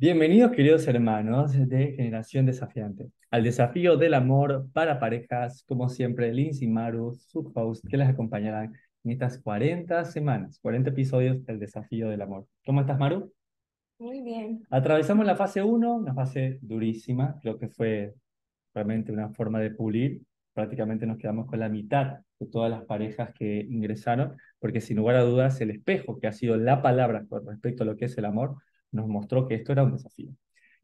Bienvenidos queridos hermanos de Generación Desafiante al desafío del amor para parejas, como siempre y Maru, su que las acompañarán en estas 40 semanas, 40 episodios del desafío del amor. ¿Cómo estás Maru? Muy bien. Atravesamos la fase 1, una fase durísima, creo que fue realmente una forma de pulir, prácticamente nos quedamos con la mitad de todas las parejas que ingresaron, porque sin lugar a dudas el espejo que ha sido la palabra con respecto a lo que es el amor nos mostró que esto era un desafío.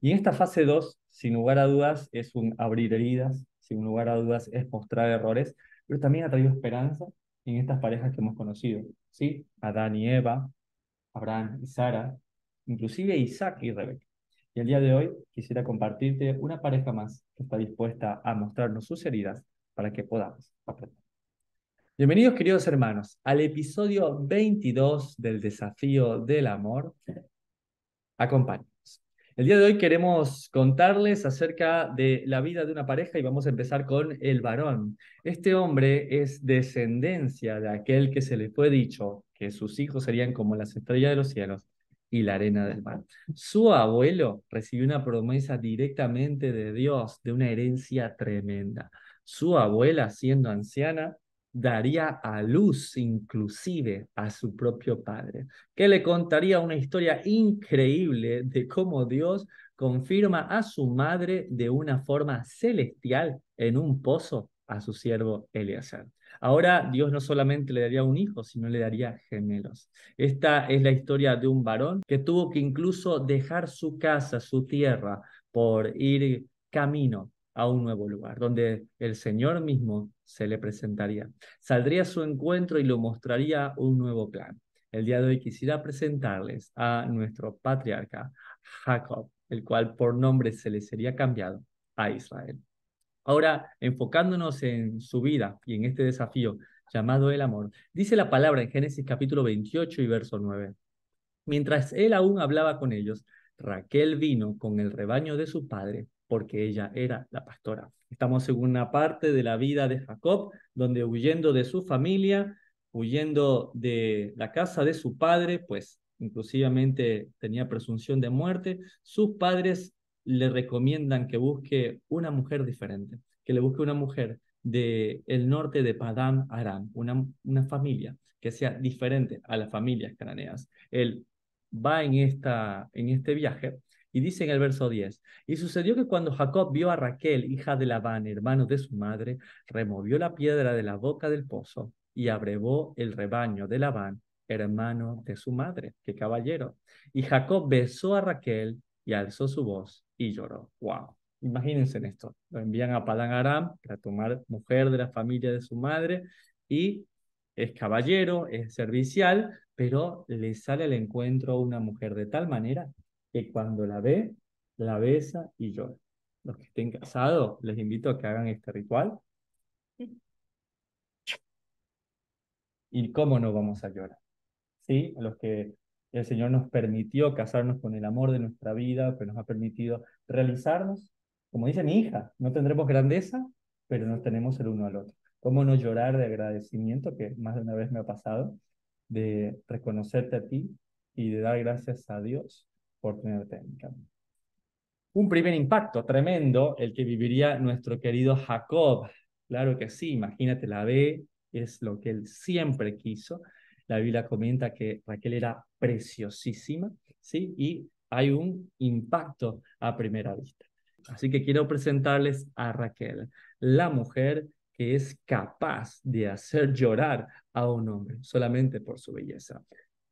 Y en esta fase 2, sin lugar a dudas, es un abrir heridas, sin lugar a dudas es mostrar errores, pero también ha traído esperanza en estas parejas que hemos conocido, ¿sí? Adán y Eva, Abraham y Sara, inclusive Isaac y Rebeca. Y el día de hoy quisiera compartirte una pareja más que está dispuesta a mostrarnos sus heridas para que podamos aprender. Bienvenidos queridos hermanos al episodio 22 del desafío del amor Acompáñenos. El día de hoy queremos contarles acerca de la vida de una pareja y vamos a empezar con el varón. Este hombre es descendencia de aquel que se le fue dicho que sus hijos serían como las estrellas de los cielos y la arena del mar. Su abuelo recibió una promesa directamente de Dios, de una herencia tremenda. Su abuela, siendo anciana, daría a luz inclusive a su propio padre, que le contaría una historia increíble de cómo Dios confirma a su madre de una forma celestial en un pozo a su siervo Eleazar. Ahora Dios no solamente le daría un hijo, sino le daría gemelos. Esta es la historia de un varón que tuvo que incluso dejar su casa, su tierra, por ir camino a un nuevo lugar, donde el Señor mismo se le presentaría. Saldría a su encuentro y lo mostraría un nuevo plan. El día de hoy quisiera presentarles a nuestro patriarca Jacob, el cual por nombre se le sería cambiado a Israel. Ahora, enfocándonos en su vida y en este desafío llamado el amor, dice la palabra en Génesis capítulo 28 y verso 9. Mientras él aún hablaba con ellos, Raquel vino con el rebaño de su padre porque ella era la pastora. Estamos en una parte de la vida de Jacob, donde huyendo de su familia, huyendo de la casa de su padre, pues inclusivamente tenía presunción de muerte, sus padres le recomiendan que busque una mujer diferente, que le busque una mujer del el norte de Padán Aram, una, una familia que sea diferente a las familias cananeas. Él va en, esta, en este viaje y dice en el verso 10, y sucedió que cuando Jacob vio a Raquel, hija de Labán, hermano de su madre, removió la piedra de la boca del pozo y abrevó el rebaño de Labán, hermano de su madre. ¡Qué caballero! Y Jacob besó a Raquel y alzó su voz y lloró. ¡Wow! Imagínense esto. Lo envían a Padán Aram para tomar mujer de la familia de su madre y es caballero, es servicial, pero le sale al encuentro una mujer de tal manera que cuando la ve, la besa y llora. Los que estén casados, les invito a que hagan este ritual. ¿Y cómo no vamos a llorar? ¿Sí? A los que el Señor nos permitió casarnos con el amor de nuestra vida, que pues nos ha permitido realizarnos. Como dice mi hija, no tendremos grandeza, pero nos tenemos el uno al otro. ¿Cómo no llorar de agradecimiento, que más de una vez me ha pasado, de reconocerte a ti y de dar gracias a Dios por tener Un primer impacto tremendo, el que viviría nuestro querido Jacob. Claro que sí, imagínate, la ve, es lo que él siempre quiso. La Biblia comenta que Raquel era preciosísima, ¿sí? Y hay un impacto a primera vista. Así que quiero presentarles a Raquel, la mujer que es capaz de hacer llorar a un hombre solamente por su belleza.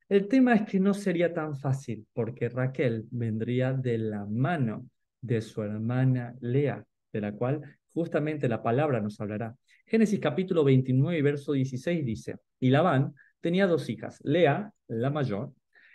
El tema es que no sería tan fácil porque Raquel vendría de la mano de su hermana Lea, de la cual justamente la palabra nos hablará. Génesis capítulo 29, verso 16 dice, y Labán tenía dos hijas, Lea, la mayor,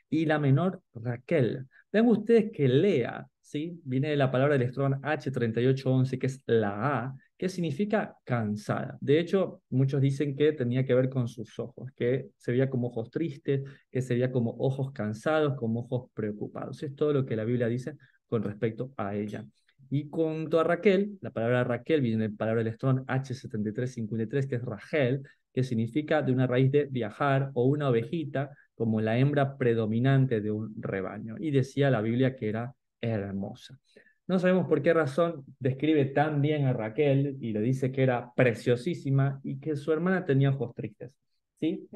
y la menor, Raquel. Vean ustedes que Lea, ¿sí? Viene de la palabra del electrón H3811, que es la A, ¿Qué significa cansada. De hecho, muchos dicen que tenía que ver con sus ojos, que se veía como ojos tristes, que se veía como ojos cansados, como ojos preocupados. Es todo lo que la Biblia dice con respecto a ella. Y cuanto a Raquel, la palabra Raquel viene de la palabra del estrón H7353, que es Rachel, que significa de una raíz de viajar o una ovejita como la hembra predominante de un rebaño. Y decía la Biblia que era hermosa. No sabemos por qué razón describe tan bien a Raquel y le dice que era preciosísima y que su hermana tenía ojos tristes. ¿sí?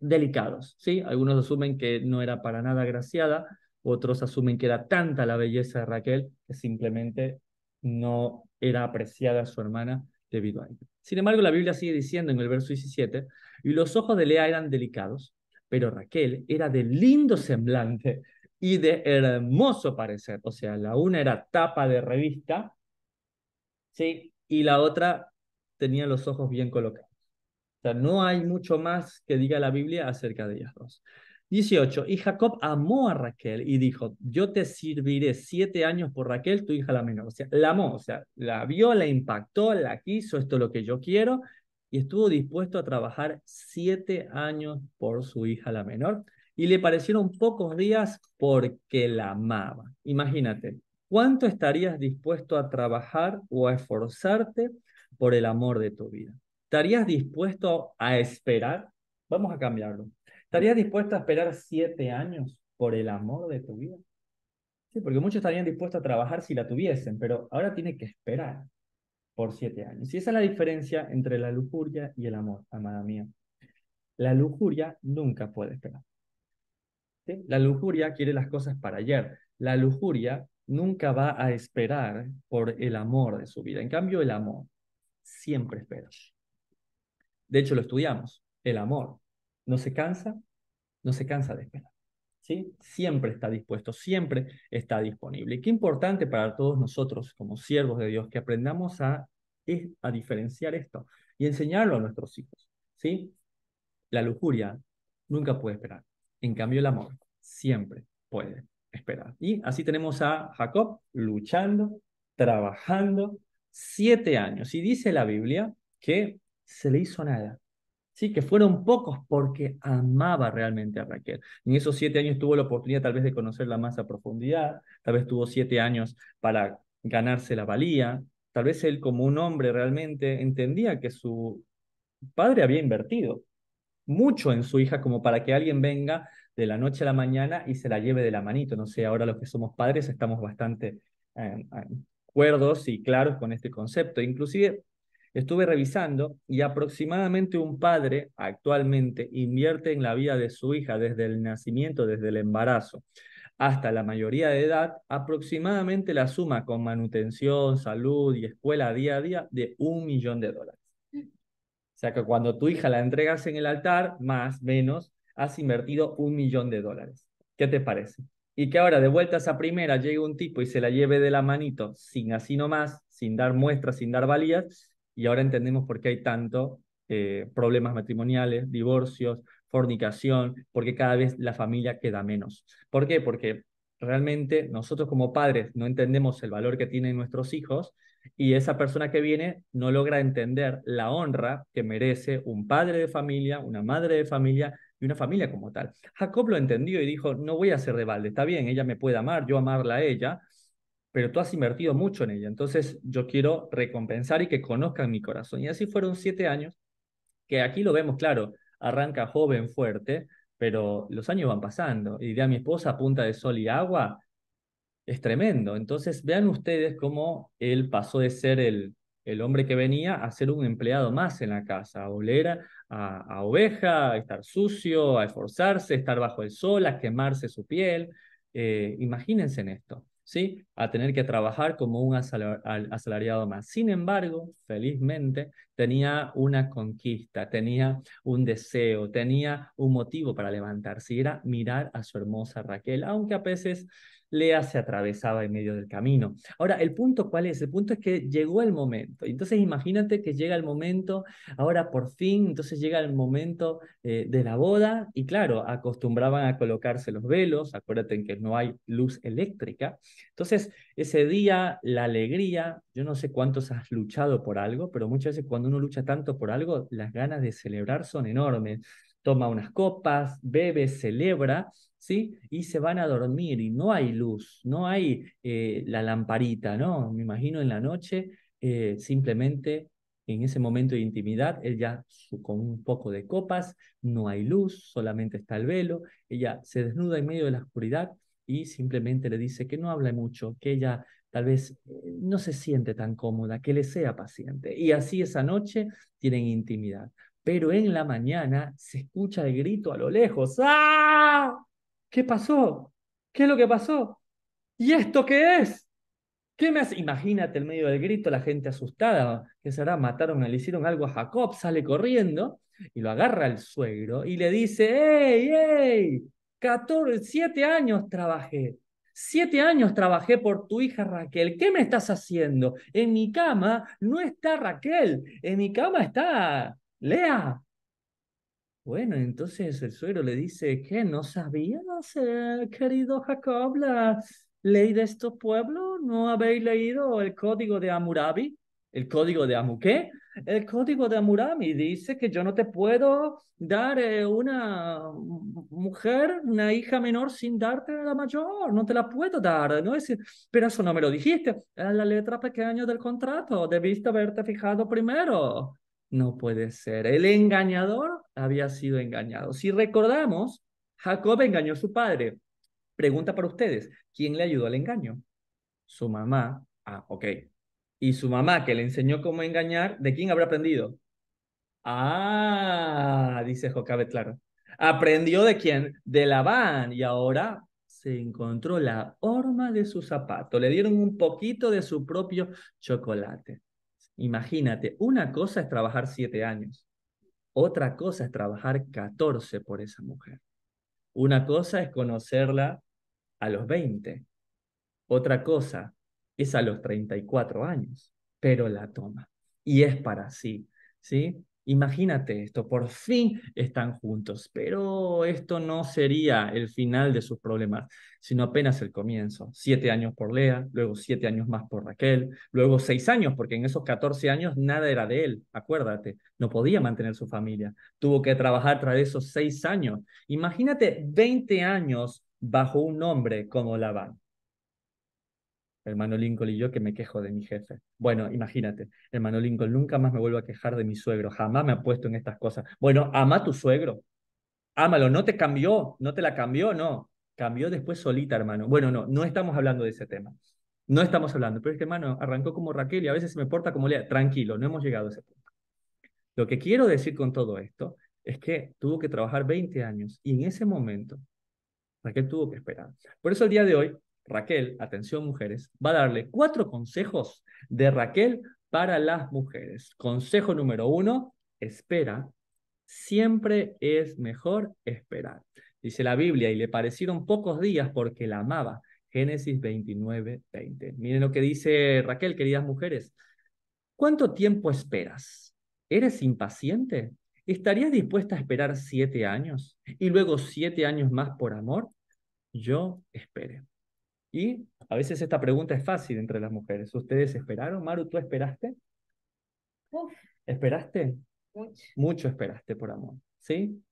Delicados. ¿sí? Algunos asumen que no era para nada graciada, otros asumen que era tanta la belleza de Raquel que simplemente no era apreciada su hermana debido a ello. Sin embargo, la Biblia sigue diciendo en el verso 17, y los ojos de Lea eran delicados, pero Raquel era de lindo semblante y de hermoso parecer. O sea, la una era tapa de revista, ¿sí? Y la otra tenía los ojos bien colocados. O sea, no hay mucho más que diga la Biblia acerca de ellas dos. 18. Y Jacob amó a Raquel y dijo, yo te serviré siete años por Raquel, tu hija la menor. O sea, la amó, o sea, la vio, la impactó, la quiso, esto es lo que yo quiero, y estuvo dispuesto a trabajar siete años por su hija la menor y le parecieron pocos días porque la amaba. Imagínate, ¿cuánto estarías dispuesto a trabajar o a esforzarte por el amor de tu vida? ¿Estarías dispuesto a esperar? Vamos a cambiarlo. ¿Estarías dispuesto a esperar siete años por el amor de tu vida? Sí, porque muchos estarían dispuestos a trabajar si la tuviesen, pero ahora tiene que esperar por siete años. Y esa es la diferencia entre la lujuria y el amor, amada mía. La lujuria nunca puede esperar. La lujuria quiere las cosas para ayer. La lujuria nunca va a esperar por el amor de su vida. En cambio, el amor siempre espera. De hecho, lo estudiamos. El amor no se cansa, no se cansa de esperar. ¿sí? Siempre está dispuesto, siempre está disponible. Y qué importante para todos nosotros como siervos de Dios que aprendamos a, a diferenciar esto y enseñarlo a nuestros hijos. ¿sí? La lujuria nunca puede esperar. En cambio, el amor siempre puede esperar. Y así tenemos a Jacob luchando, trabajando, siete años. Y dice la Biblia que se le hizo nada. Sí, que fueron pocos porque amaba realmente a Raquel. En esos siete años tuvo la oportunidad tal vez de conocerla más a profundidad, tal vez tuvo siete años para ganarse la valía, tal vez él como un hombre realmente entendía que su padre había invertido, mucho en su hija como para que alguien venga de la noche a la mañana y se la lleve de la manito. No sé, ahora los que somos padres estamos bastante em, em, cuerdos y claros con este concepto. Inclusive estuve revisando y aproximadamente un padre actualmente invierte en la vida de su hija desde el nacimiento, desde el embarazo hasta la mayoría de edad, aproximadamente la suma con manutención, salud y escuela día a día de un millón de dólares sea que cuando tu hija la entregas en el altar, más, menos, has invertido un millón de dólares. ¿Qué te parece? Y que ahora de vuelta a primera llegue un tipo y se la lleve de la manito, sin así nomás, sin dar muestras, sin dar valías, y ahora entendemos por qué hay tanto eh, problemas matrimoniales, divorcios, fornicación, porque cada vez la familia queda menos. ¿Por qué? Porque realmente nosotros como padres no entendemos el valor que tienen nuestros hijos y esa persona que viene no logra entender la honra que merece un padre de familia, una madre de familia y una familia como tal. Jacob lo entendió y dijo, no voy a ser de balde, está bien, ella me puede amar, yo amarla a ella, pero tú has invertido mucho en ella, entonces yo quiero recompensar y que conozcan mi corazón. Y así fueron siete años, que aquí lo vemos claro, arranca joven, fuerte, pero los años van pasando. Y de a mi esposa, punta de sol y agua, es tremendo. Entonces, vean ustedes cómo él pasó de ser el, el hombre que venía a ser un empleado más en la casa, a oler a, oveja, a estar sucio, a esforzarse, a estar bajo el sol, a quemarse su piel. Eh, imagínense en esto, ¿sí? A tener que trabajar como un asalariado más. Sin embargo, felizmente, tenía una conquista, tenía un deseo, tenía un motivo para levantarse y era mirar a su hermosa Raquel, aunque a veces Lea se atravesaba en medio del camino. Ahora, ¿el punto cuál es? El punto es que llegó el momento. Entonces, imagínate que llega el momento, ahora por fin, entonces llega el momento eh, de la boda y claro, acostumbraban a colocarse los velos, acuérdate que no hay luz eléctrica. Entonces, ese día, la alegría, yo no sé cuántos has luchado por algo, pero muchas veces cuando uno lucha tanto por algo, las ganas de celebrar son enormes toma unas copas, bebe, celebra, ¿sí? Y se van a dormir y no hay luz, no hay eh, la lamparita, ¿no? Me imagino en la noche, eh, simplemente en ese momento de intimidad, ella con un poco de copas, no hay luz, solamente está el velo, ella se desnuda en medio de la oscuridad y simplemente le dice que no habla mucho, que ella tal vez eh, no se siente tan cómoda, que le sea paciente. Y así esa noche tienen intimidad pero en la mañana se escucha el grito a lo lejos. ¡Ah! ¿Qué pasó? ¿Qué es lo que pasó? ¿Y esto qué es? ¿Qué me hace? Imagínate en medio del grito, la gente asustada, que será, mataron, le hicieron algo a Jacob, sale corriendo y lo agarra el suegro y le dice, ¡Ey, ey! ¡Siete años trabajé, Siete años trabajé por tu hija Raquel. ¿Qué me estás haciendo? En mi cama no está Raquel. En mi cama está Lea. Bueno, entonces el suegro le dice, ¿qué? ¿No sabías, eh, querido Jacob, la ley de estos pueblos? ¿No habéis leído el código de Amurabi? ¿El código de Amu qué? El código de Amurabi dice que yo no te puedo dar eh, una mujer, una hija menor sin darte la mayor, no te la puedo dar, ¿no? Es, pero eso no me lo dijiste, la letra pequeña del contrato, debiste haberte fijado primero. No puede ser. El engañador había sido engañado. Si recordamos, Jacob engañó a su padre. Pregunta para ustedes, ¿quién le ayudó al engaño? Su mamá. Ah, ok. Y su mamá, que le enseñó cómo engañar, ¿de quién habrá aprendido? Ah, dice Jocabe, claro. Aprendió de quién? De Labán. Y ahora se encontró la horma de su zapato. Le dieron un poquito de su propio chocolate. Imagínate, una cosa es trabajar siete años, otra cosa es trabajar catorce por esa mujer. Una cosa es conocerla a los veinte, otra cosa es a los treinta y cuatro años, pero la toma y es para sí, ¿sí? Imagínate esto, por fin están juntos, pero esto no sería el final de sus problemas, sino apenas el comienzo. Siete años por Lea, luego siete años más por Raquel, luego seis años, porque en esos 14 años nada era de él, acuérdate, no podía mantener su familia, tuvo que trabajar tras esos seis años. Imagínate 20 años bajo un hombre como Labán hermano Lincoln y yo, que me quejo de mi jefe. Bueno, imagínate, hermano Lincoln, nunca más me vuelvo a quejar de mi suegro, jamás me ha puesto en estas cosas. Bueno, ama a tu suegro, ámalo, no te cambió, no te la cambió, no, cambió después solita, hermano. Bueno, no, no estamos hablando de ese tema, no estamos hablando, pero este hermano, arrancó como Raquel y a veces se me porta como Lea, tranquilo, no hemos llegado a ese punto. Lo que quiero decir con todo esto es que tuvo que trabajar 20 años y en ese momento Raquel tuvo que esperar. Por eso el día de hoy Raquel, atención mujeres, va a darle cuatro consejos de Raquel para las mujeres. Consejo número uno, espera. Siempre es mejor esperar. Dice la Biblia, y le parecieron pocos días porque la amaba. Génesis 29, 20. Miren lo que dice Raquel, queridas mujeres. ¿Cuánto tiempo esperas? ¿Eres impaciente? ¿Estarías dispuesta a esperar siete años y luego siete años más por amor? Yo esperé. Y a veces esta pregunta es fácil entre las mujeres. ¿Ustedes esperaron? Maru, ¿tú esperaste? ¿Esperaste? Mucho. Mucho esperaste por amor, ¿sí?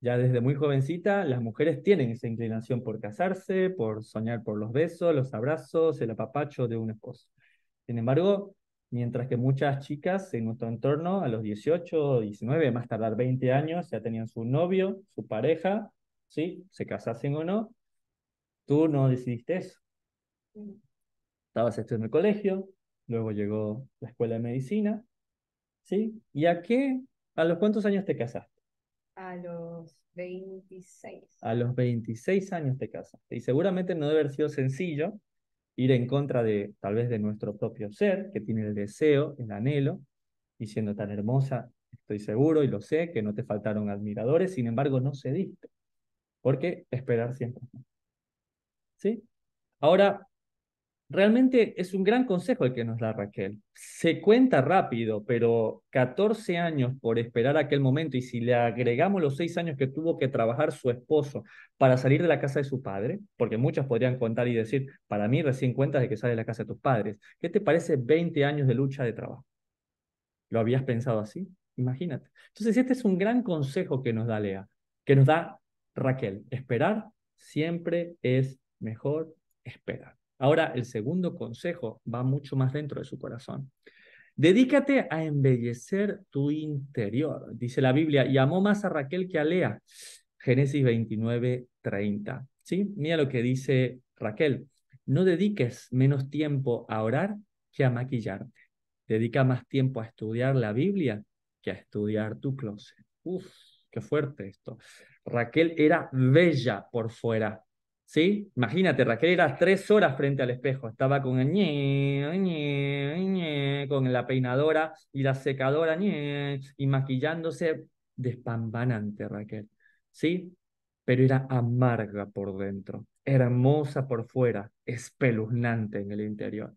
Ya desde muy jovencita, las mujeres tienen esa inclinación por casarse, por soñar por los besos, los abrazos, el apapacho de un esposo. Sin embargo, mientras que muchas chicas en nuestro entorno, a los 18, 19, más tardar 20 años, ya tenían su novio, su pareja, ¿sí? Se casasen o no, Tú no decidiste eso. Mm. Estabas estudiando en el colegio, luego llegó la escuela de medicina, ¿sí? ¿Y a qué? ¿A los cuántos años te casaste? A los 26. A los 26 años te casaste. Y seguramente no debe haber sido sencillo ir en contra de tal vez de nuestro propio ser, que tiene el deseo, el anhelo, y siendo tan hermosa, estoy seguro y lo sé, que no te faltaron admiradores, sin embargo no cediste, porque esperar siempre ¿sí? Ahora, realmente es un gran consejo el que nos da Raquel. Se cuenta rápido, pero 14 años por esperar aquel momento y si le agregamos los 6 años que tuvo que trabajar su esposo para salir de la casa de su padre, porque muchas podrían contar y decir, para mí recién cuentas de que sale de la casa de tus padres, ¿qué te parece 20 años de lucha de trabajo? ¿Lo habías pensado así? Imagínate. Entonces, este es un gran consejo que nos da Lea, que nos da Raquel. Esperar siempre es mejor esperar. Ahora, el segundo consejo va mucho más dentro de su corazón. Dedícate a embellecer tu interior. Dice la Biblia, y amó más a Raquel que a Lea. Génesis 29, 30. ¿Sí? Mira lo que dice Raquel. No dediques menos tiempo a orar que a maquillarte. Dedica más tiempo a estudiar la Biblia que a estudiar tu closet. Uf, qué fuerte esto. Raquel era bella por fuera, Imagínate, Raquel era tres horas frente al espejo, estaba con el con la peinadora y la secadora y maquillándose despambanante, Raquel. ¿Sí? Pero era amarga por dentro, hermosa por fuera, espeluznante en el interior.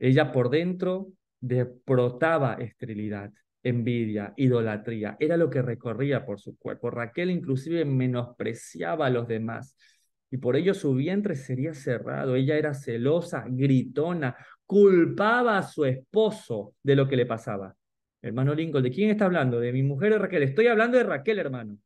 Ella por dentro deprotaba esterilidad envidia, idolatría, era lo que recorría por su cuerpo. Raquel inclusive menospreciaba a los demás y por ello su vientre sería cerrado. Ella era celosa, gritona, culpaba a su esposo de lo que le pasaba. Hermano Lincoln, ¿de quién está hablando? De mi mujer de Raquel. Estoy hablando de Raquel, hermano.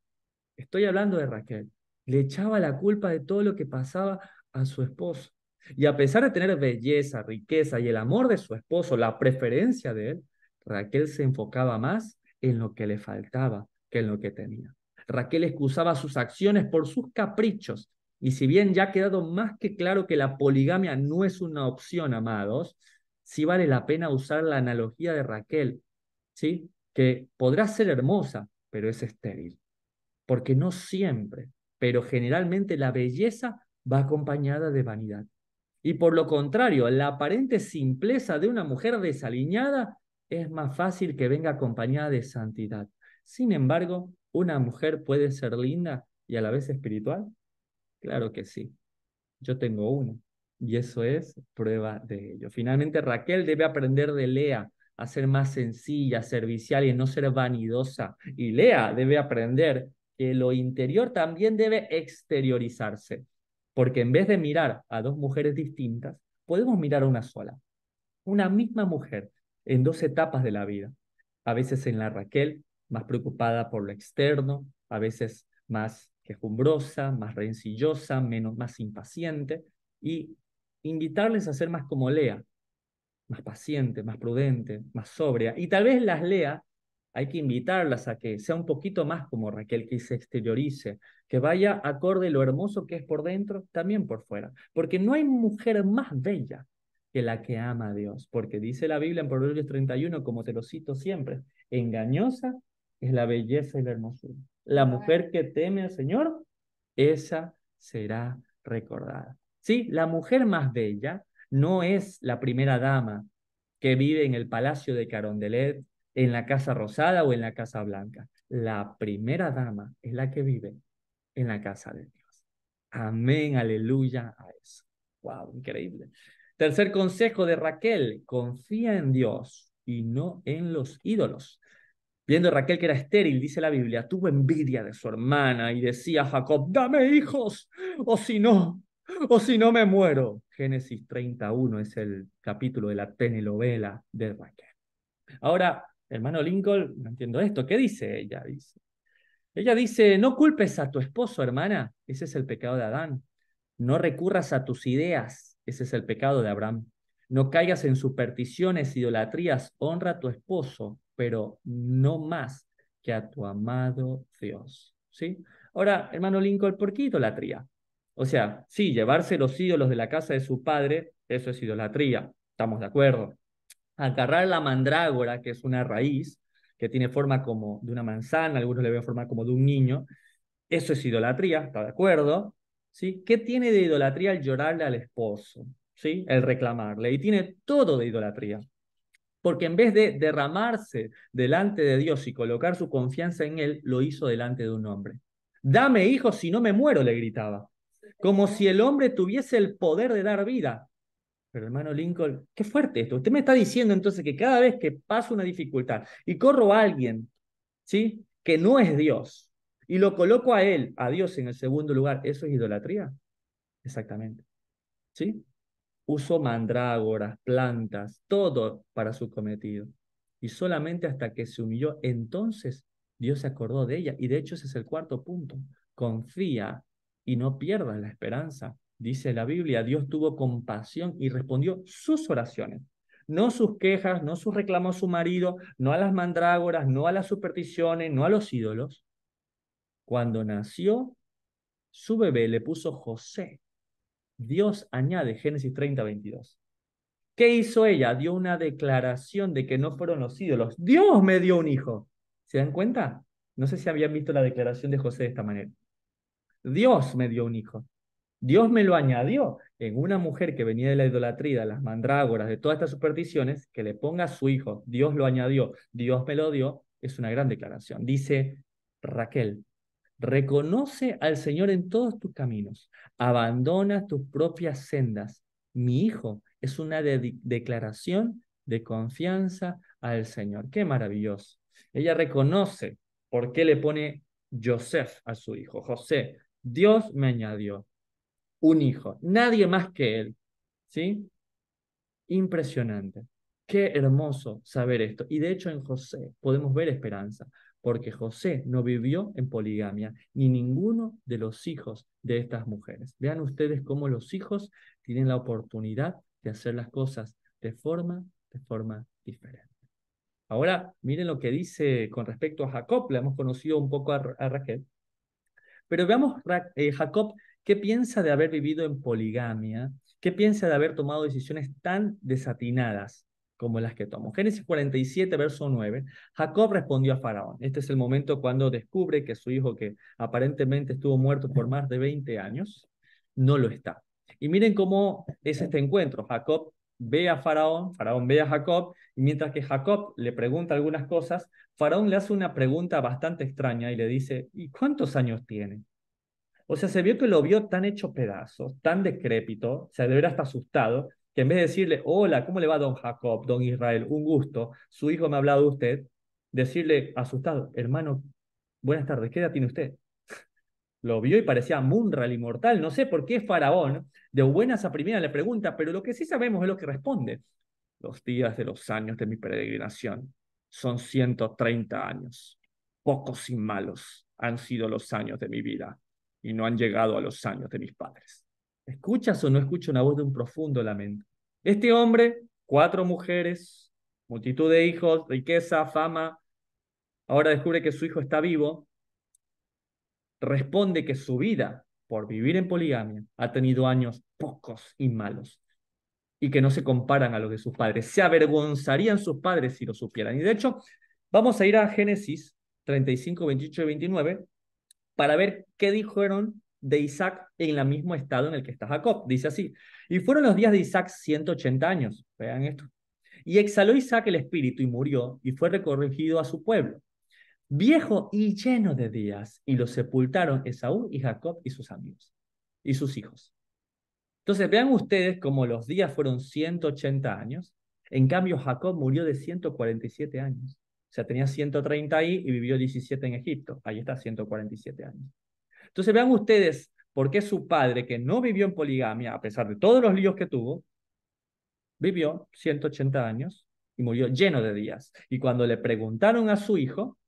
Estoy hablando de Raquel. Le echaba la culpa de todo lo que pasaba a su esposo. Y a pesar de tener belleza, riqueza y el amor de su esposo, la preferencia de él, Raquel se enfocaba más en lo que le faltaba que en lo que tenía. Raquel excusaba sus acciones por sus caprichos. Y si bien ya ha quedado más que claro que la poligamia no es una opción, amados, sí vale la pena usar la analogía de Raquel, ¿sí? que podrá ser hermosa, pero es estéril. Porque no siempre, pero generalmente la belleza va acompañada de vanidad. Y por lo contrario, la aparente simpleza de una mujer desaliñada es más fácil que venga acompañada de santidad. Sin embargo, ¿una mujer puede ser linda y a la vez espiritual? Claro que sí. Yo tengo una. Y eso es prueba de ello. Finalmente, Raquel debe aprender de Lea a ser más sencilla, servicial y no ser vanidosa. Y Lea debe aprender que lo interior también debe exteriorizarse. Porque en vez de mirar a dos mujeres distintas, podemos mirar a una sola. Una misma mujer en dos etapas de la vida, a veces en la Raquel, más preocupada por lo externo, a veces más quejumbrosa, más rencillosa, menos, más impaciente, y invitarles a ser más como Lea, más paciente, más prudente, más sobria. Y tal vez las Lea, hay que invitarlas a que sea un poquito más como Raquel, que se exteriorice, que vaya acorde lo hermoso que es por dentro, también por fuera. Porque no hay mujer más bella que la que ama a Dios, porque dice la Biblia en Proverbios 31, como te lo cito siempre, engañosa es la belleza y la hermosura. La mujer que teme al Señor, esa será recordada. Sí, la mujer más bella no es la primera dama que vive en el palacio de Carondelet, en la Casa Rosada o en la Casa Blanca. La primera dama es la que vive en la casa de Dios. Amén, aleluya a eso. Wow, increíble. Tercer consejo de Raquel, confía en Dios y no en los ídolos. Viendo Raquel que era estéril, dice la Biblia, tuvo envidia de su hermana y decía a Jacob, dame hijos, o si no, o si no me muero. Génesis 31 es el capítulo de la telenovela de Raquel. Ahora, hermano Lincoln, no entiendo esto, ¿qué dice ella? ella dice, no culpes a tu esposo, hermana, ese es el pecado de Adán. No recurras a tus ideas, ese es el pecado de Abraham. No caigas en supersticiones, idolatrías, honra a tu esposo, pero no más que a tu amado Dios. ¿Sí? Ahora, hermano Lincoln, ¿por qué idolatría? O sea, sí, llevarse los ídolos de la casa de su padre, eso es idolatría, estamos de acuerdo. Agarrar la mandrágora, que es una raíz, que tiene forma como de una manzana, algunos le ven forma como de un niño, eso es idolatría, está de acuerdo. ¿Qué tiene de idolatría el llorarle al esposo? ¿sí? El reclamarle. Y tiene todo de idolatría. Porque en vez de derramarse delante de Dios y colocar su confianza en Él, lo hizo delante de un hombre. Dame hijo, si no me muero, le gritaba. Como si el hombre tuviese el poder de dar vida. Pero hermano Lincoln, qué fuerte esto. Usted me está diciendo entonces que cada vez que paso una dificultad y corro a alguien, ¿sí? Que no es Dios, y lo coloco a él, a Dios, en el segundo lugar, ¿eso es idolatría? Exactamente. ¿Sí? Uso mandrágoras, plantas, todo para su cometido. Y solamente hasta que se humilló, entonces Dios se acordó de ella. Y de hecho ese es el cuarto punto. Confía y no pierdas la esperanza. Dice la Biblia, Dios tuvo compasión y respondió sus oraciones no sus quejas, no sus reclamos a su marido, no a las mandrágoras, no a las supersticiones, no a los ídolos. Cuando nació, su bebé le puso José. Dios añade Génesis 30, 22. ¿Qué hizo ella? Dio una declaración de que no fueron los ídolos. Dios me dio un hijo. ¿Se dan cuenta? No sé si habían visto la declaración de José de esta manera. Dios me dio un hijo. Dios me lo añadió en una mujer que venía de la idolatría, las mandrágoras, de todas estas supersticiones, que le ponga a su hijo. Dios lo añadió, Dios me lo dio. Es una gran declaración. Dice Raquel, Reconoce al Señor en todos tus caminos. Abandona tus propias sendas. Mi hijo es una declaración de confianza al Señor. Qué maravilloso. Ella reconoce por qué le pone Joseph a su hijo. José, Dios me añadió un hijo, nadie más que él. ¿Sí? Impresionante. Qué hermoso saber esto. Y de hecho en José podemos ver esperanza, porque José no vivió en poligamia, ni ninguno de los hijos de estas mujeres. Vean ustedes cómo los hijos tienen la oportunidad de hacer las cosas de forma, de forma diferente. Ahora, miren lo que dice con respecto a Jacob, le hemos conocido un poco a, Raquel, pero veamos eh, Jacob qué piensa de haber vivido en poligamia, qué piensa de haber tomado decisiones tan desatinadas como las que tomó. Génesis 47, verso 9. Jacob respondió a Faraón. Este es el momento cuando descubre que su hijo, que aparentemente estuvo muerto por más de 20 años, no lo está. Y miren cómo es este encuentro. Jacob ve a Faraón, Faraón ve a Jacob, y mientras que Jacob le pregunta algunas cosas, Faraón le hace una pregunta bastante extraña y le dice, ¿y cuántos años tiene? O sea, se vio que lo vio tan hecho pedazos, tan decrépito, se verdad está asustado, que en vez de decirle, hola, ¿cómo le va don Jacob, don Israel? Un gusto, su hijo me ha hablado de usted, decirle asustado, hermano, buenas tardes, ¿qué edad tiene usted? Lo vio y parecía Munra, el inmortal. No sé por qué Faraón, de buenas a primeras, le pregunta, pero lo que sí sabemos es lo que responde. Los días de los años de mi peregrinación son 130 años. Pocos y malos han sido los años de mi vida y no han llegado a los años de mis padres. ¿Escuchas o no escuchas una voz de un profundo lamento? Este hombre, cuatro mujeres, multitud de hijos, riqueza, fama, ahora descubre que su hijo está vivo, responde que su vida por vivir en poligamia ha tenido años pocos y malos y que no se comparan a los de sus padres. Se avergonzarían sus padres si lo supieran. Y de hecho, vamos a ir a Génesis 35, 28 y 29 para ver qué dijeron de Isaac en el mismo estado en el que está Jacob. Dice así, y fueron los días de Isaac 180 años, vean esto. Y exhaló Isaac el espíritu y murió y fue recorregido a su pueblo, viejo y lleno de días, y lo sepultaron Esaú y Jacob y sus amigos y sus hijos. Entonces vean ustedes como los días fueron 180 años, en cambio Jacob murió de 147 años. O sea, tenía 130 ahí y vivió 17 en Egipto. Ahí está, 147 años. Entonces vean ustedes por qué su padre, que no vivió en poligamia, a pesar de todos los líos que tuvo, vivió 180 años y murió lleno de días. Y cuando le preguntaron a su hijo,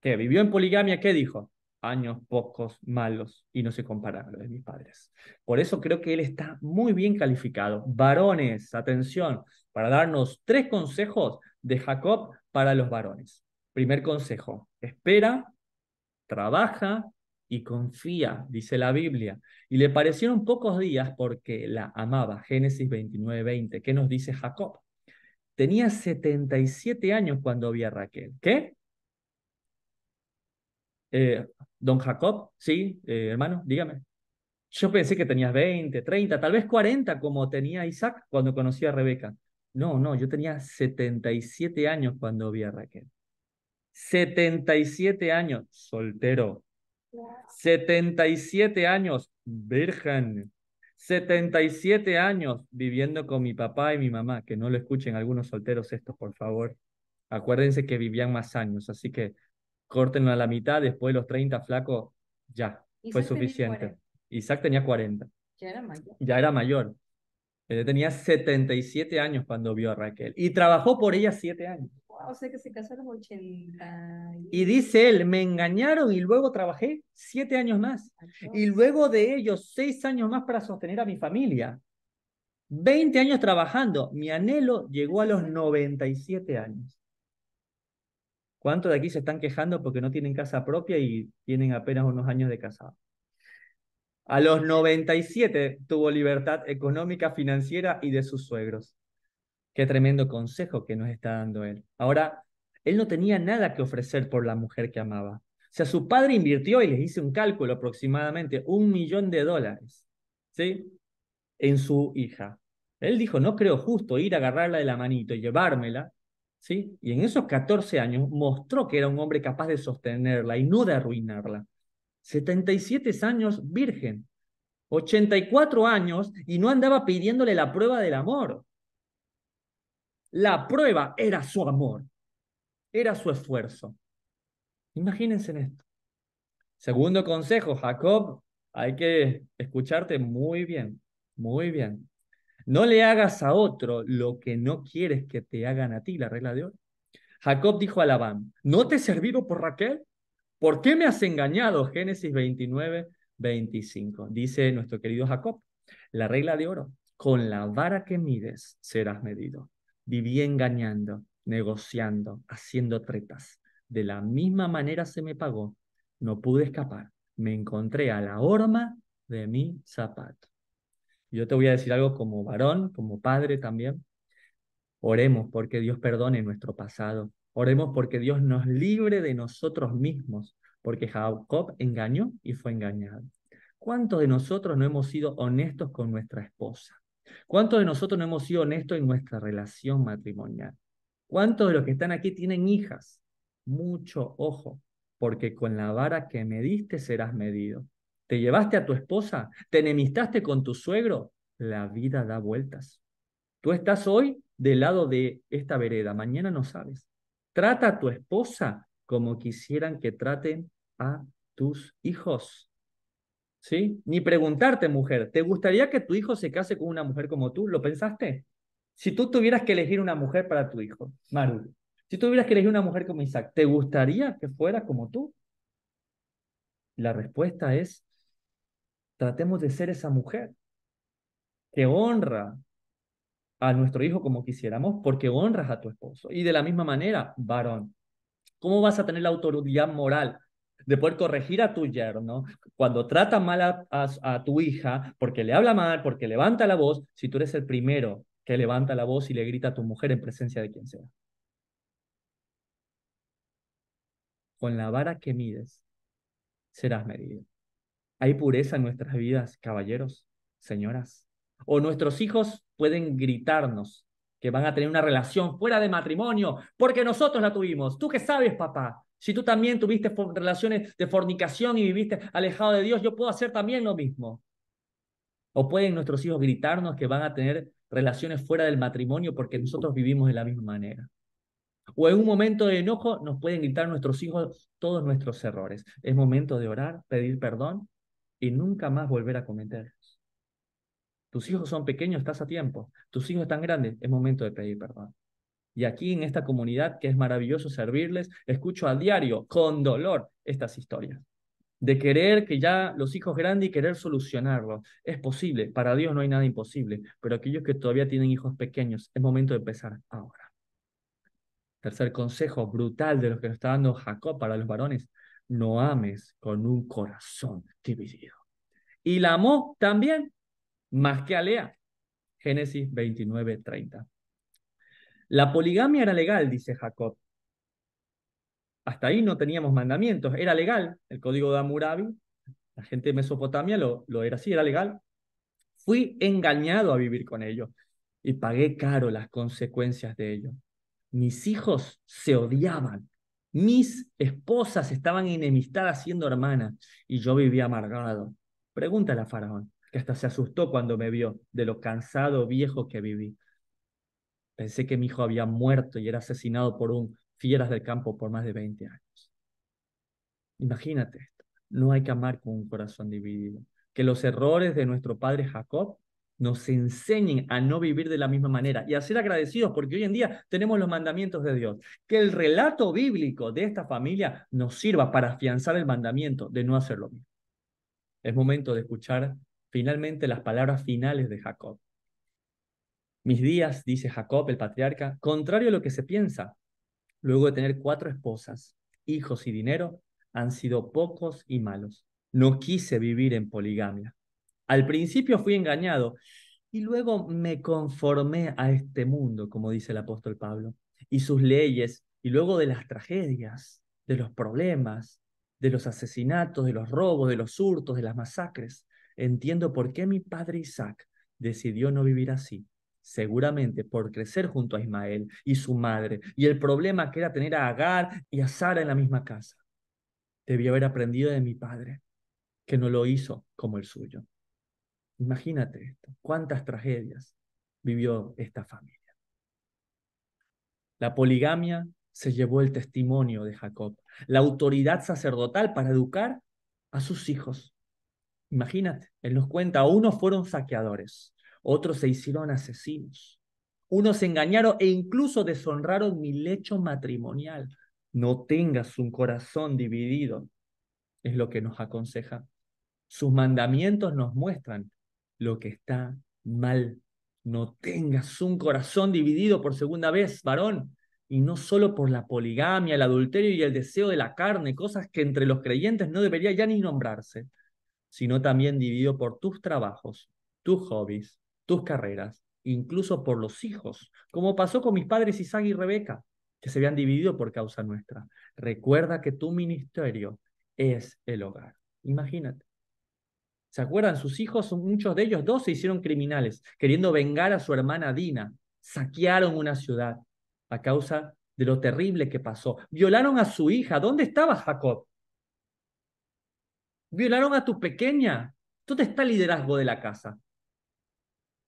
que vivió en poligamia, ¿qué dijo? Años pocos, malos y no se compararon los de mis padres. Por eso creo que él está muy bien calificado. Varones, atención, para darnos tres consejos de Jacob para los varones. Primer consejo, espera, trabaja y confía, dice la Biblia. Y le parecieron pocos días porque la amaba. Génesis 29, 20. ¿Qué nos dice Jacob? Tenía 77 años cuando vi a Raquel. ¿Qué? Eh, don Jacob, sí, eh, hermano, dígame. Yo pensé que tenías 20, 30, tal vez 40 como tenía Isaac cuando conocí a Rebeca. No, no, yo tenía 77 años cuando vi a Raquel. 77 años, soltero. 77 años, virgen. 77 años viviendo con mi papá y mi mamá. Que no lo escuchen algunos solteros estos, por favor. Acuérdense que vivían más años, así que córtenlo a la mitad, después de los 30 flacos, ya, fue suficiente. Isaac tenía 40. Ya era mayor. Ya era mayor. Él tenía 77 años cuando vio a Raquel y trabajó por ella 7 años. O sea que se casó los 80. Y... dice él, me engañaron y luego trabajé siete años más. Y luego de ellos seis años más para sostener a mi familia. Veinte años trabajando. Mi anhelo llegó a los 97 años. ¿Cuántos de aquí se están quejando porque no tienen casa propia y tienen apenas unos años de casado? A los 97 tuvo libertad económica, financiera y de sus suegros. Qué tremendo consejo que nos está dando él. Ahora, él no tenía nada que ofrecer por la mujer que amaba. O sea, su padre invirtió, y les hice un cálculo aproximadamente, un millón de dólares, ¿sí? En su hija. Él dijo, no creo justo ir a agarrarla de la manito y llevármela, ¿sí? Y en esos 14 años mostró que era un hombre capaz de sostenerla y no de arruinarla. 77 años virgen, 84 años y no andaba pidiéndole la prueba del amor. La prueba era su amor, era su esfuerzo. Imagínense en esto. Segundo consejo, Jacob, hay que escucharte muy bien, muy bien. No le hagas a otro lo que no quieres que te hagan a ti, la regla de oro. Jacob dijo a Labán, ¿no te he servido por Raquel? ¿Por qué me has engañado? Génesis 29, 25. Dice nuestro querido Jacob, la regla de oro, con la vara que mides serás medido. Viví engañando, negociando, haciendo tretas. De la misma manera se me pagó. No pude escapar. Me encontré a la horma de mi zapato. Yo te voy a decir algo como varón, como padre también. Oremos porque Dios perdone nuestro pasado. Oremos porque Dios nos libre de nosotros mismos, porque Jacob engañó y fue engañado. ¿Cuántos de nosotros no hemos sido honestos con nuestra esposa? ¿Cuántos de nosotros no hemos sido honestos en nuestra relación matrimonial? ¿Cuántos de los que están aquí tienen hijas? Mucho ojo, porque con la vara que mediste serás medido. ¿Te llevaste a tu esposa? ¿Te enemistaste con tu suegro? La vida da vueltas. Tú estás hoy del lado de esta vereda, mañana no sabes. Trata a tu esposa como quisieran que traten a tus hijos. ¿sí? Ni preguntarte, mujer, ¿te gustaría que tu hijo se case con una mujer como tú? ¿Lo pensaste? Si tú tuvieras que elegir una mujer para tu hijo, Maru, si tuvieras que elegir una mujer como Isaac, ¿te gustaría que fuera como tú? La respuesta es, tratemos de ser esa mujer que honra a nuestro hijo como quisiéramos porque honras a tu esposo. Y de la misma manera, varón, ¿cómo vas a tener la autoridad moral de poder corregir a tu yerno cuando trata mal a, a, tu hija porque le habla mal, porque levanta la voz, si tú eres el primero que levanta la voz y le grita a tu mujer en presencia de quien sea. Con la vara que mides, serás medido. Hay pureza en nuestras vidas, caballeros, señoras. O nuestros hijos pueden gritarnos que van a tener una relación fuera de matrimonio porque nosotros la tuvimos. Tú qué sabes, papá, si tú también tuviste relaciones de fornicación y viviste alejado de Dios, yo puedo hacer también lo mismo. O pueden nuestros hijos gritarnos que van a tener relaciones fuera del matrimonio porque nosotros vivimos de la misma manera. O en un momento de enojo nos pueden gritar nuestros hijos todos nuestros errores. Es momento de orar, pedir perdón y nunca más volver a cometerlos. Tus hijos son pequeños, estás a tiempo. Tus hijos están grandes, es momento de pedir perdón. Y aquí en esta comunidad, que es maravilloso servirles, escucho a diario, con dolor, estas historias. De querer que ya los hijos grandes y querer solucionarlos. Es posible, para Dios no hay nada imposible, pero aquellos que todavía tienen hijos pequeños, es momento de empezar ahora. Tercer consejo brutal de los que nos está dando Jacob para los varones, no ames con un corazón dividido. Y la amó también más que a Lea. Génesis 29, 30. La poligamia era legal, dice Jacob. Hasta ahí no teníamos mandamientos, era legal. El código de Hammurabi, la gente de Mesopotamia lo, lo era así, era legal. Fui engañado a vivir con ellos y pagué caro las consecuencias de ello. Mis hijos se odiaban, mis esposas estaban enemistadas siendo hermanas y yo vivía amargado. Pregúntale a Faraón, que hasta se asustó cuando me vio de lo cansado viejo que viví. Pensé que mi hijo había muerto y era asesinado por un fieras del campo por más de 20 años. Imagínate esto. No hay que amar con un corazón dividido. Que los errores de nuestro padre Jacob nos enseñen a no vivir de la misma manera y a ser agradecidos porque hoy en día tenemos los mandamientos de Dios. Que el relato bíblico de esta familia nos sirva para afianzar el mandamiento de no hacer lo mismo. Es momento de escuchar finalmente las palabras finales de Jacob. Mis días, dice Jacob, el patriarca, contrario a lo que se piensa, luego de tener cuatro esposas, hijos y dinero, han sido pocos y malos. No quise vivir en poligamia. Al principio fui engañado y luego me conformé a este mundo, como dice el apóstol Pablo, y sus leyes, y luego de las tragedias, de los problemas, de los asesinatos, de los robos, de los hurtos, de las masacres. Entiendo por qué mi padre Isaac decidió no vivir así seguramente por crecer junto a Ismael y su madre, y el problema que era tener a Agar y a Sara en la misma casa. debió haber aprendido de mi padre, que no lo hizo como el suyo. Imagínate esto, cuántas tragedias vivió esta familia. La poligamia se llevó el testimonio de Jacob, la autoridad sacerdotal para educar a sus hijos. Imagínate, él nos cuenta, unos fueron saqueadores, otros se hicieron asesinos. Unos engañaron e incluso deshonraron mi lecho matrimonial. No tengas un corazón dividido, es lo que nos aconseja. Sus mandamientos nos muestran lo que está mal. No tengas un corazón dividido por segunda vez, varón, y no solo por la poligamia, el adulterio y el deseo de la carne, cosas que entre los creyentes no debería ya ni nombrarse, sino también dividido por tus trabajos, tus hobbies, tus carreras, incluso por los hijos, como pasó con mis padres Isaac y Rebeca, que se habían dividido por causa nuestra. Recuerda que tu ministerio es el hogar. Imagínate. ¿Se acuerdan? Sus hijos, muchos de ellos, dos se hicieron criminales, queriendo vengar a su hermana Dina. Saquearon una ciudad a causa de lo terrible que pasó. Violaron a su hija. ¿Dónde estaba Jacob? Violaron a tu pequeña. ¿Dónde está el liderazgo de la casa?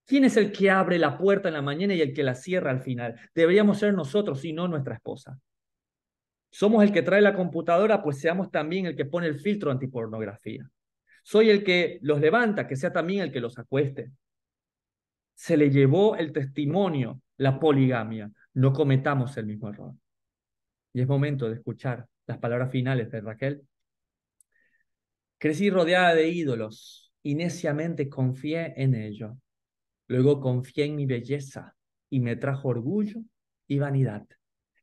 ¿Quién es el que abre la puerta en la mañana y el que la cierra al final? Deberíamos ser nosotros y no nuestra esposa. Somos el que trae la computadora, pues seamos también el que pone el filtro antipornografía. Soy el que los levanta, que sea también el que los acueste. Se le llevó el testimonio, la poligamia. No cometamos el mismo error. Y es momento de escuchar las palabras finales de Raquel. Crecí rodeada de ídolos y neciamente confié en ellos. Luego confié en mi belleza y me trajo orgullo y vanidad,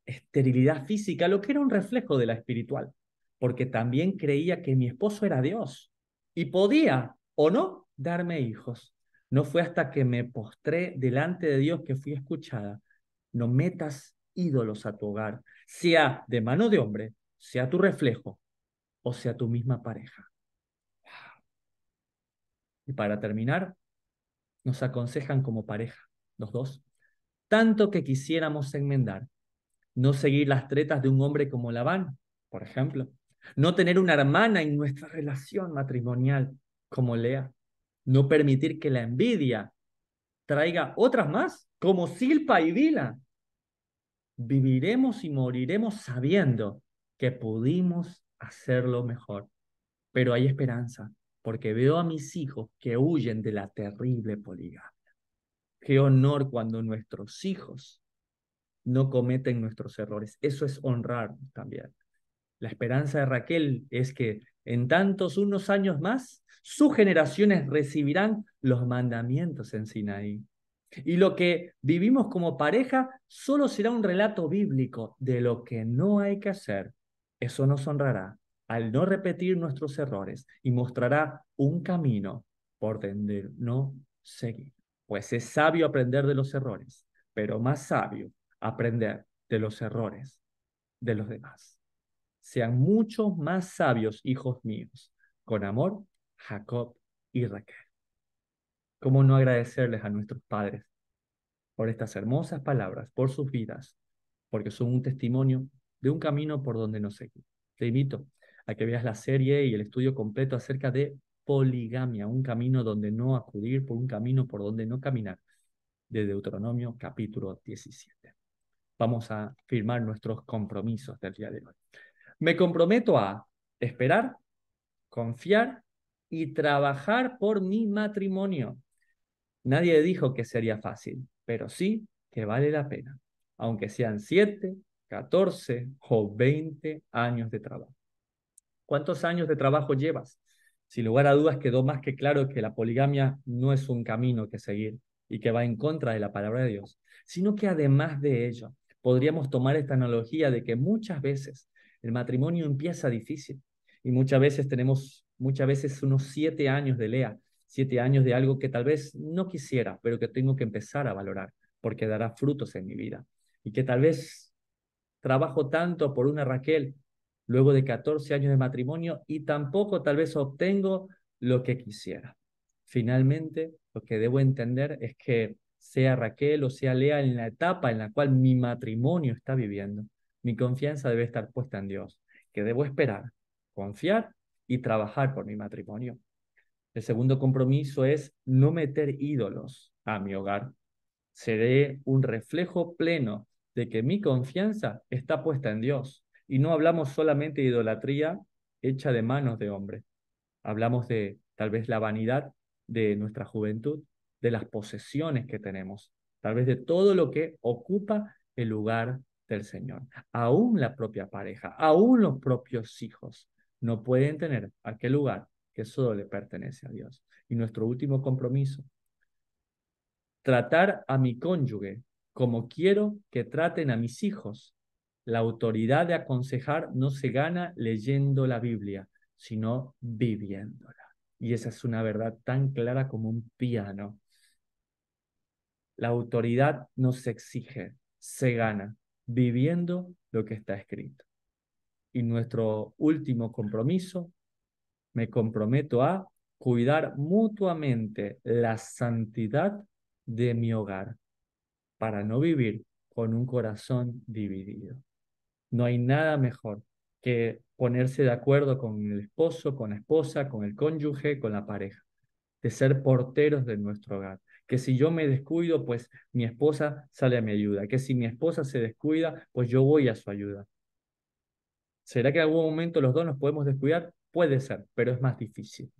esterilidad física, lo que era un reflejo de la espiritual, porque también creía que mi esposo era Dios y podía o no darme hijos. No fue hasta que me postré delante de Dios que fui escuchada. No metas ídolos a tu hogar, sea de mano de hombre, sea tu reflejo o sea tu misma pareja. Y para terminar, nos aconsejan como pareja, los dos, tanto que quisiéramos enmendar, no seguir las tretas de un hombre como Labán, por ejemplo, no tener una hermana en nuestra relación matrimonial como Lea, no permitir que la envidia traiga otras más, como Silpa y Vila. Viviremos y moriremos sabiendo que pudimos hacerlo mejor, pero hay esperanza porque veo a mis hijos que huyen de la terrible poligamia. Qué honor cuando nuestros hijos no cometen nuestros errores. Eso es honrar también. La esperanza de Raquel es que en tantos unos años más, sus generaciones recibirán los mandamientos en Sinaí. Y lo que vivimos como pareja solo será un relato bíblico de lo que no hay que hacer. Eso nos honrará al no repetir nuestros errores y mostrará un camino por donde no seguir. Pues es sabio aprender de los errores, pero más sabio aprender de los errores de los demás. Sean muchos más sabios, hijos míos, con amor, Jacob y Raquel. ¿Cómo no agradecerles a nuestros padres por estas hermosas palabras, por sus vidas, porque son un testimonio de un camino por donde no seguir. Te invito a que veas la serie y el estudio completo acerca de poligamia, un camino donde no acudir, por un camino por donde no caminar, de Deuteronomio capítulo 17. Vamos a firmar nuestros compromisos del día de hoy. Me comprometo a esperar, confiar y trabajar por mi matrimonio. Nadie dijo que sería fácil, pero sí que vale la pena, aunque sean 7, 14 o 20 años de trabajo. ¿Cuántos años de trabajo llevas? Sin lugar a dudas quedó más que claro que la poligamia no es un camino que seguir y que va en contra de la palabra de Dios, sino que además de ello, podríamos tomar esta analogía de que muchas veces el matrimonio empieza difícil y muchas veces tenemos, muchas veces unos siete años de lea, siete años de algo que tal vez no quisiera, pero que tengo que empezar a valorar porque dará frutos en mi vida y que tal vez trabajo tanto por una Raquel luego de 14 años de matrimonio y tampoco tal vez obtengo lo que quisiera. Finalmente, lo que debo entender es que sea Raquel o sea Lea en la etapa en la cual mi matrimonio está viviendo, mi confianza debe estar puesta en Dios, que debo esperar, confiar y trabajar por mi matrimonio. El segundo compromiso es no meter ídolos a mi hogar. Seré un reflejo pleno de que mi confianza está puesta en Dios y no hablamos solamente de idolatría hecha de manos de hombre. Hablamos de tal vez la vanidad de nuestra juventud, de las posesiones que tenemos, tal vez de todo lo que ocupa el lugar del Señor. Aún la propia pareja, aún los propios hijos no pueden tener aquel lugar que solo le pertenece a Dios. Y nuestro último compromiso, tratar a mi cónyuge como quiero que traten a mis hijos la autoridad de aconsejar no se gana leyendo la Biblia, sino viviéndola. Y esa es una verdad tan clara como un piano. La autoridad no se exige, se gana viviendo lo que está escrito. Y nuestro último compromiso, me comprometo a cuidar mutuamente la santidad de mi hogar para no vivir con un corazón dividido. No hay nada mejor que ponerse de acuerdo con el esposo, con la esposa, con el cónyuge, con la pareja, de ser porteros de nuestro hogar. Que si yo me descuido, pues mi esposa sale a mi ayuda. Que si mi esposa se descuida, pues yo voy a su ayuda. ¿Será que en algún momento los dos nos podemos descuidar? Puede ser, pero es más difícil.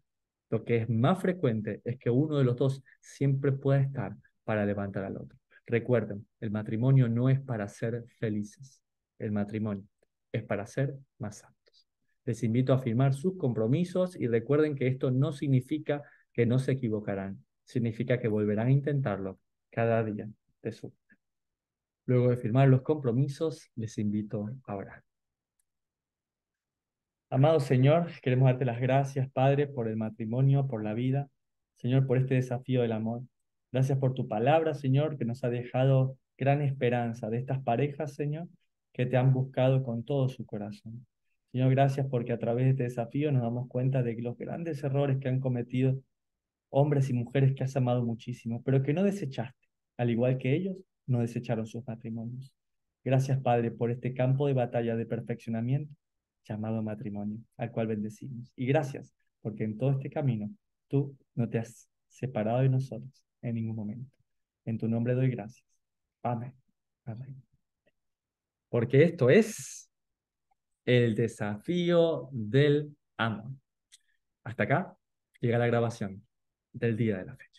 Lo que es más frecuente es que uno de los dos siempre pueda estar para levantar al otro. Recuerden, el matrimonio no es para ser felices el matrimonio, es para ser más santos. Les invito a firmar sus compromisos y recuerden que esto no significa que no se equivocarán, significa que volverán a intentarlo cada día de su vida. Luego de firmar los compromisos, les invito a orar. Amado Señor, queremos darte las gracias, Padre, por el matrimonio, por la vida, Señor, por este desafío del amor. Gracias por tu palabra, Señor, que nos ha dejado gran esperanza de estas parejas, Señor, que te han buscado con todo su corazón. Señor, gracias porque a través de este desafío nos damos cuenta de los grandes errores que han cometido hombres y mujeres que has amado muchísimo, pero que no desechaste, al igual que ellos no desecharon sus matrimonios. Gracias, Padre, por este campo de batalla de perfeccionamiento llamado matrimonio, al cual bendecimos. Y gracias, porque en todo este camino tú no te has separado de nosotros en ningún momento. En tu nombre doy gracias. Amén. Amén porque esto es el desafío del amor. Hasta acá llega la grabación del día de la Fe.